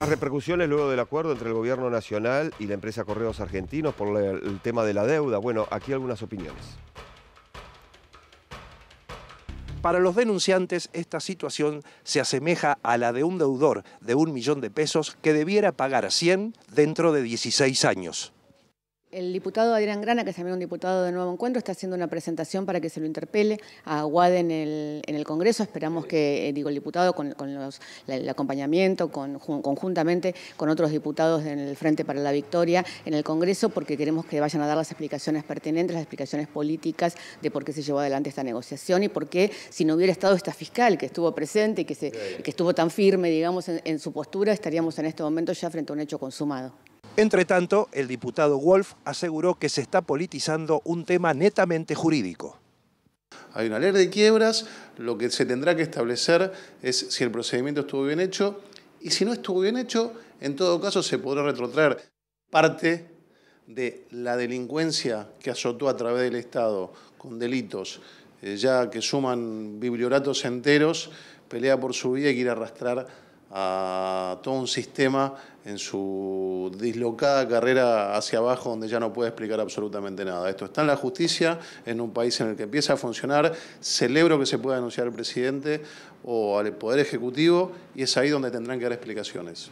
Las repercusiones luego del acuerdo entre el Gobierno Nacional y la empresa Correos Argentinos por el tema de la deuda. Bueno, aquí algunas opiniones. Para los denunciantes, esta situación se asemeja a la de un deudor de un millón de pesos que debiera pagar 100 dentro de 16 años. El diputado Adrián Grana, que es también un diputado de Nuevo Encuentro, está haciendo una presentación para que se lo interpele a Aguad en el, Congreso. Esperamos que, eh, digo, el diputado con, el acompañamiento, conjuntamente con otros diputados del Frente para la Victoria en el Congreso, porque queremos que vayan a dar las explicaciones pertinentes, las explicaciones políticas de por qué se llevó adelante esta negociación y por qué, si no hubiera estado esta fiscal que estuvo presente y que, se, estuvo tan firme, digamos, en su postura, estaríamos en este momento ya frente a un hecho consumado. Entre tanto, el diputado Wolf aseguró que se está politizando un tema netamente jurídico. Hay una ley de quiebras, lo que se tendrá que establecer es si el procedimiento estuvo bien hecho y si no estuvo bien hecho, en todo caso se podrá retrotraer parte de la delincuencia que azotó a través del Estado con delitos eh, ya que suman biblioratos enteros, pelea por su vida y quiere arrastrar a todo un sistema en su dislocada carrera hacia abajo donde ya no puede explicar absolutamente nada. Esto está en la justicia, en un país en el que empieza a funcionar, celebro que se pueda denunciar al presidente o al Poder Ejecutivo y es ahí donde tendrán que dar explicaciones.